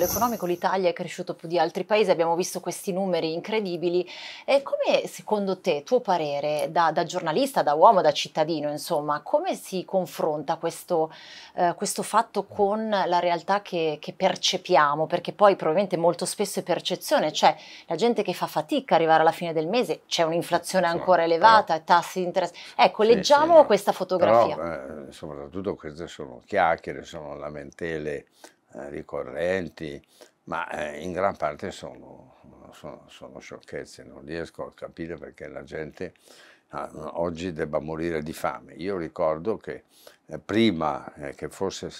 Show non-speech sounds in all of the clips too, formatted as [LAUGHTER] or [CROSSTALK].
livello economico l'Italia è cresciuto più di altri paesi, abbiamo visto questi numeri incredibili. E come secondo te, tuo parere, da, da giornalista, da uomo, da cittadino, insomma, come si confronta questo, eh, questo fatto con la realtà che, che percepiamo? Perché poi probabilmente molto spesso è percezione, cioè la gente che fa fatica a arrivare alla fine del mese, c'è un'inflazione ancora elevata, però, tassi di interesse. Ecco, sì, leggiamo sì, questa fotografia. Però, eh, soprattutto queste sono chiacchiere, sono lamentele eh, ricorrenti, ma eh, in gran parte sono, sono, sono, sciocchezze, non riesco a capire perché la gente ah, oggi debba morire di fame. Io ricordo che eh, prima che fosse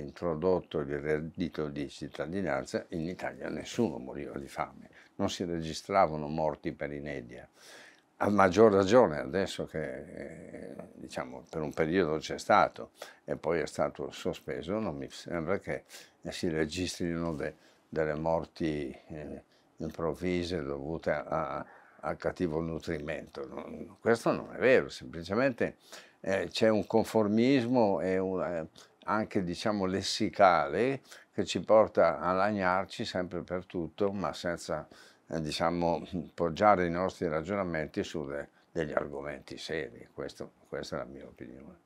introdotto il reddito di cittadinanza in Italia nessuno moriva di fame, non si registravano morti per inedia a maggior ragione adesso che eh, diciamo, per un periodo c'è stato e poi è stato sospeso, non mi sembra che eh, si registrino de, delle morti eh, improvvise dovute a, al cattivo nutrimento. Non, questo non è vero, semplicemente eh, c'è un conformismo e un, eh, anche diciamo, lessicale che ci porta a lagnarci sempre per tutto, ma senza eh, diciamo, [LAUGHS] poggiare i nostri ragionamenti su de, degli argomenti seri, Questo, questa è la mia opinione.